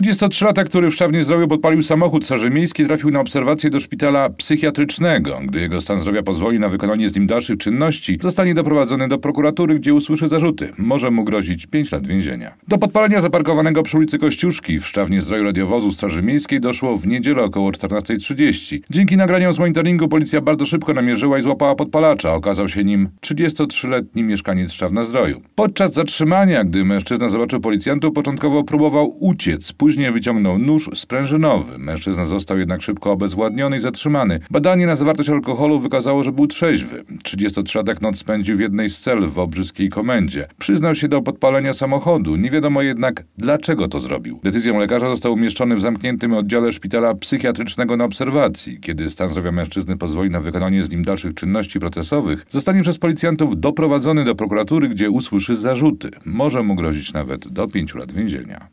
33-latek, który w Szawnie Zdrowiu podpalił samochód Straży Miejskiej, trafił na obserwację do szpitala psychiatrycznego. Gdy jego stan zdrowia pozwoli na wykonanie z nim dalszych czynności, zostanie doprowadzony do prokuratury, gdzie usłyszy zarzuty. Może mu grozić 5 lat więzienia. Do podpalenia zaparkowanego przy ulicy Kościuszki w Szawnie Zdrowiu radiowozu Straży Miejskiej doszło w niedzielę około 14.30. Dzięki nagraniom z monitoringu policja bardzo szybko namierzyła i złapała podpalacza. Okazał się nim 33-letni mieszkaniec Szawna Zdroju. Podczas zatrzymania, gdy mężczyzna zobaczył policjantów, początkowo próbował uciec, Później wyciągnął nóż sprężynowy. Mężczyzna został jednak szybko obezwładniony i zatrzymany. Badanie na zawartość alkoholu wykazało, że był trzeźwy. 33-latek noc spędził w jednej z cel w obrzyskiej komendzie. Przyznał się do podpalenia samochodu. Nie wiadomo jednak, dlaczego to zrobił. Decyzją lekarza został umieszczony w zamkniętym oddziale szpitala psychiatrycznego na obserwacji. Kiedy stan zdrowia mężczyzny pozwoli na wykonanie z nim dalszych czynności procesowych, zostanie przez policjantów doprowadzony do prokuratury, gdzie usłyszy zarzuty. Może mu grozić nawet do 5 lat więzienia.